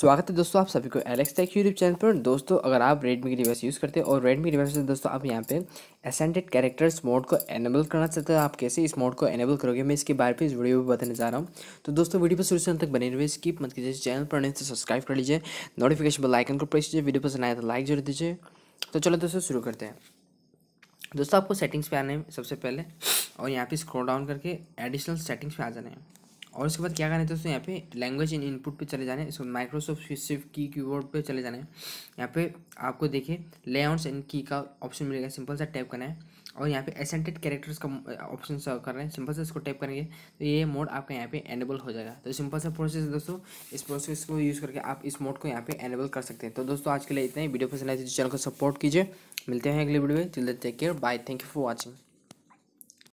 स्वागत है दोस्तों आप सभी को एलेक्स टेक यूट्यूब चैनल पर दोस्तों अगर आप रेडमी की डिवाइस यूज़ करते हैं और रेडमी डिवाइस से दोस्तों आप यहाँ पे एसेंडेड कैरेक्टर्स मोड को एनेबल करना चाहते हैं आप कैसे इस मोड को एनेबल करोगे मैं इसके बारे में इस वीडियो में बताने जा रहा हूँ तो दोस्तों वीडियो पर शुरू से तक बने रहिए इसकी मत कीजिए चैनल पर नहीं तो सब्सक्राइब कर लीजिए नोटिफिकेशन बेल आइकन को प्रेस कीजिए वीडियो पसंद आया तो लाइक जरूर दीजिए तो चलो दोस्तों शुरू करते हैं दोस्तों आपको सेटिंग्स पर आने सबसे पहले और यहाँ पर स्क्रॉल डाउन करके एडिशनल सेटिंग्स पर आ जाने हैं और उसके बाद क्या करना है दोस्तों यहाँ पे लैंग्वेज इन इनपुट पे चले जाने इसको माइक्रोसॉफ्ट स्विफ्ट की कीबोर्ड पे चले जाना है यहाँ पे आपको देखिए लेआउट्स एंड की का ऑप्शन मिलेगा सिंपल सा टैप करना है और यहाँ पे एसेंटेड कैरेक्टर्स का ऑप्शन सर्व कर रहे हैं सिंपल से इसको टैप करेंगे तो ये मोड आपका यहाँ पे एनेबल हो जाएगा तो सिंपल सा प्रोसेस है दोस्तों इस प्रोसेस को यूज़ करके आप इस मोड को यहाँ पे एनेबल कर सकते हैं तो दोस्तों आज के लिए इतना ही वीडियो पसंद आए तो चैनल को सपोर्ट कीजिए मिलते हैं अगले वीडियो में जल्दी take care bye thank you for watching